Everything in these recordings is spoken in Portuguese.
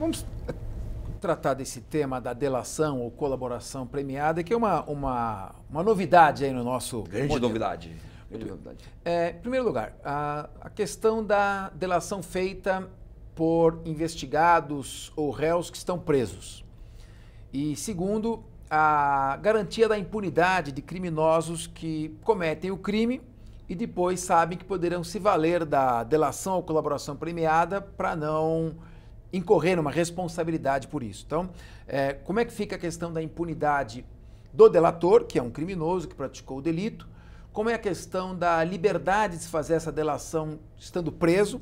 Vamos tratar desse tema da delação ou colaboração premiada, que é uma, uma, uma novidade aí no nosso. Grande modelo. novidade. Grande novidade. É, em primeiro lugar, a, a questão da delação feita por investigados ou réus que estão presos. E segundo, a garantia da impunidade de criminosos que cometem o crime e depois sabem que poderão se valer da delação ou colaboração premiada para não incorrer numa responsabilidade por isso. Então, é, como é que fica a questão da impunidade do delator, que é um criminoso que praticou o delito? Como é a questão da liberdade de se fazer essa delação estando preso?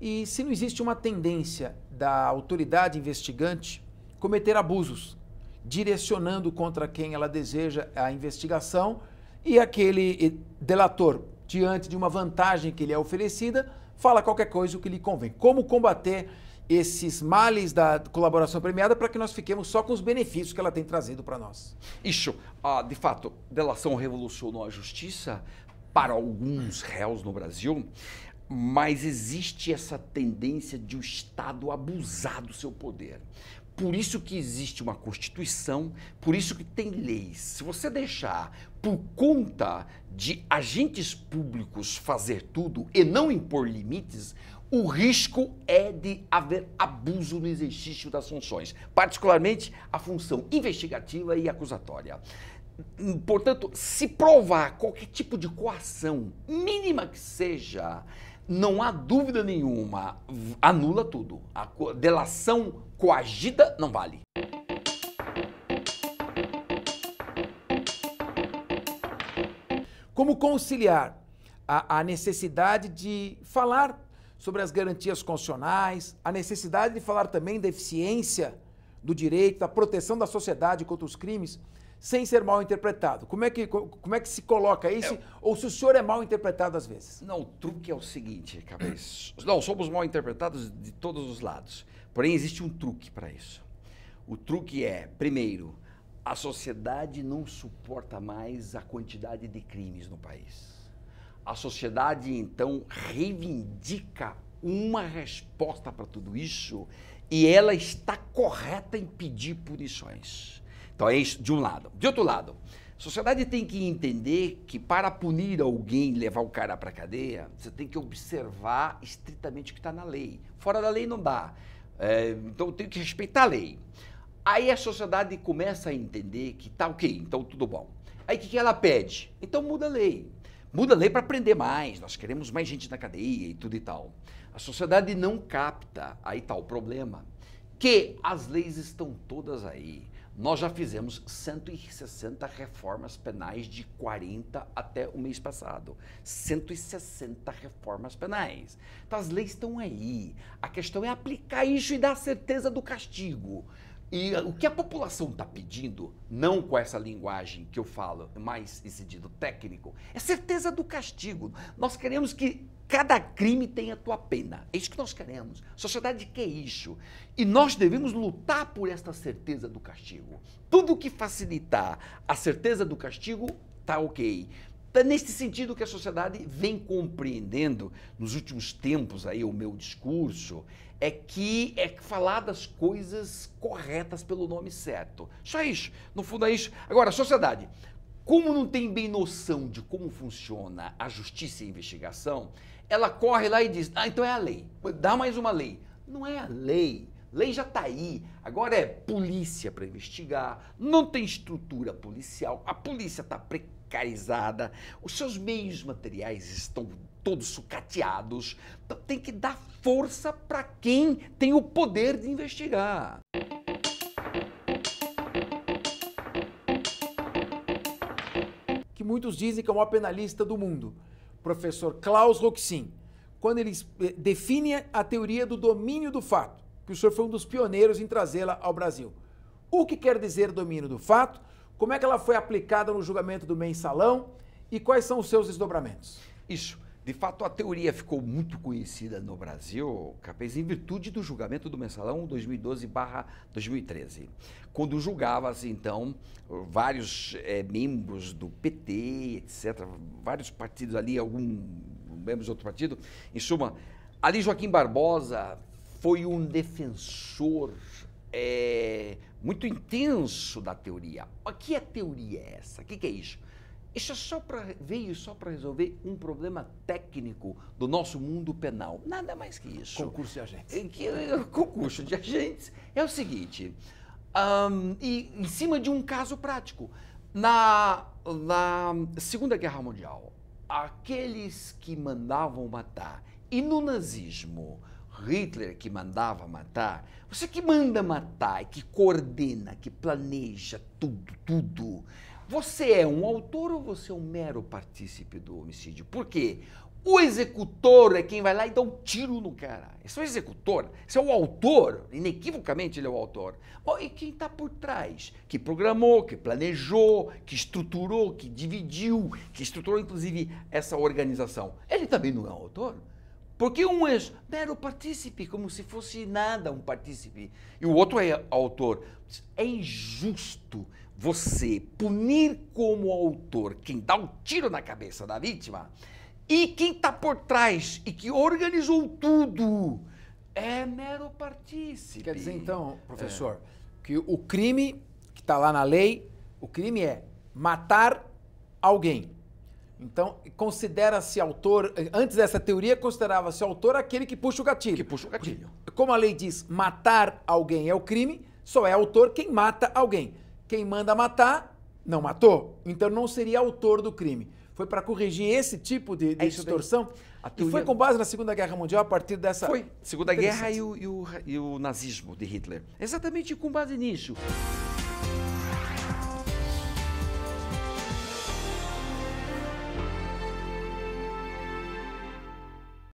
E se não existe uma tendência da autoridade investigante cometer abusos, direcionando contra quem ela deseja a investigação e aquele delator, diante de uma vantagem que lhe é oferecida, fala qualquer coisa o que lhe convém. Como combater esses males da colaboração premiada para que nós fiquemos só com os benefícios que ela tem trazido para nós. Isso, ah, de fato, delação revolucionou a justiça para alguns réus no Brasil, mas existe essa tendência de o Estado abusar do seu poder. Por isso que existe uma Constituição, por isso que tem leis. Se você deixar por conta de agentes públicos fazer tudo e não impor limites, o risco é de haver abuso no exercício das funções, particularmente a função investigativa e acusatória. Portanto, se provar qualquer tipo de coação, mínima que seja, não há dúvida nenhuma, anula tudo. A delação coagida não vale. Como conciliar a, a, necessidade de falar sobre as garantias constitucionais, a necessidade de falar também da eficiência do direito, da proteção da sociedade contra os crimes? sem ser mal interpretado. Como é que, como é que se coloca isso? É. Ou se o senhor é mal interpretado às vezes? Não, o truque é o seguinte, cabeça. Não, somos mal interpretados de todos os lados. Porém, existe um truque para isso. O truque é, primeiro, a sociedade não suporta mais a quantidade de crimes no país. A sociedade, então, reivindica uma resposta para tudo isso e ela está correta em pedir punições. Então é isso de um lado. De outro lado, a sociedade tem que entender que para punir alguém, levar o cara para a cadeia, você tem que observar estritamente o que está na lei. Fora da lei não dá. É, então tem que respeitar a lei. Aí a sociedade começa a entender que tá ok, então tudo bom. Aí o que, que ela pede? Então muda a lei. Muda a lei para prender mais, nós queremos mais gente na cadeia e tudo e tal. A sociedade não capta, aí está o problema que as leis estão todas aí. Nós já fizemos 160 reformas penais de 40 até o mês passado. 160 reformas penais. Então as leis estão aí. A questão é aplicar isso e dar a certeza do castigo. E eh, o que a população está pedindo, não com essa linguagem que eu falo, mais em sentido técnico, é certeza do castigo. Nós queremos que Cada crime tem a tua pena. É isso que nós queremos. Sociedade que é isso. E nós devemos lutar por esta certeza do castigo. Tudo que facilitar a certeza do castigo tá ok. Está nesse sentido que a sociedade vem compreendendo nos últimos tempos aí o meu discurso é que é falar das coisas corretas pelo nome certo. Só isso. No fundo é isso. Agora, sociedade, como não tem bem noção de como funciona a justiça e a investigação, ela corre lá e diz: ah, então é a lei, dá mais uma lei. Não é a lei. Lei já está aí. Agora é polícia para investigar, não tem estrutura policial, a polícia está precarizada, os seus meios materiais estão todos sucateados. Então tem que dar força para quem tem o poder de investigar. que muitos dizem que é o maior penalista do mundo, professor Klaus Roxin, quando ele eh, define a teoria do domínio do fato, que o senhor foi um dos pioneiros em trazê-la ao Brasil. O que quer dizer domínio do fato? Como é que ela foi aplicada no julgamento do mensalão? E quais são os seus desdobramentos? Isso. De fato, a teoria ficou muito conhecida no Brasil, Capês, em virtude do julgamento do Mensalão 2012-2013, quando julgava-se, então, vários é, membros do PT, etc., vários partidos ali, algum membros de outro partido. Em suma, ali Joaquim Barbosa foi um defensor é, muito intenso da teoria. O que é teoria essa? O que, que é isso? Isso é só pra, veio só para resolver um problema técnico do nosso mundo penal. Nada mais que isso. Concurso de agentes. É que, é, concurso de agentes é o seguinte: um, e em cima de um caso prático. Na, na Segunda Guerra Mundial, aqueles que mandavam matar, e no nazismo, Hitler que mandava matar, você que manda matar, que coordena, que planeja tudo, tudo. Você é um autor ou você é um mero partícipe do homicídio? Por quê? O executor é quem vai lá e dá um tiro no cara. Esse é o executor, esse é o autor, inequivocamente ele é o autor. Bom, e quem está por trás? Que programou, que planejou, que estruturou, que dividiu, que estruturou inclusive essa organização. Ele também não é o autor? Porque um é mero partícipe, como se fosse nada um partícipe, e o outro é autor. É injusto você punir como autor quem dá o um tiro na cabeça da vítima e quem está por trás e que organizou tudo é mero partícipe. Quer dizer, então, é. professor, é. que o crime que está lá na lei, o crime é matar alguém. Então, considera-se autor, antes dessa teoria, considerava-se autor aquele que puxa o gatilho. Que puxa o gatilho. Como a lei diz, matar alguém é o crime, só é autor quem mata alguém. Quem manda matar, não matou. Então, não seria autor do crime. Foi para corrigir esse tipo de, de é distorção. Teoria... E foi com base na Segunda Guerra Mundial, a partir dessa. Foi. Segunda Guerra e o, e, o, e o nazismo de Hitler. Exatamente com base nisso.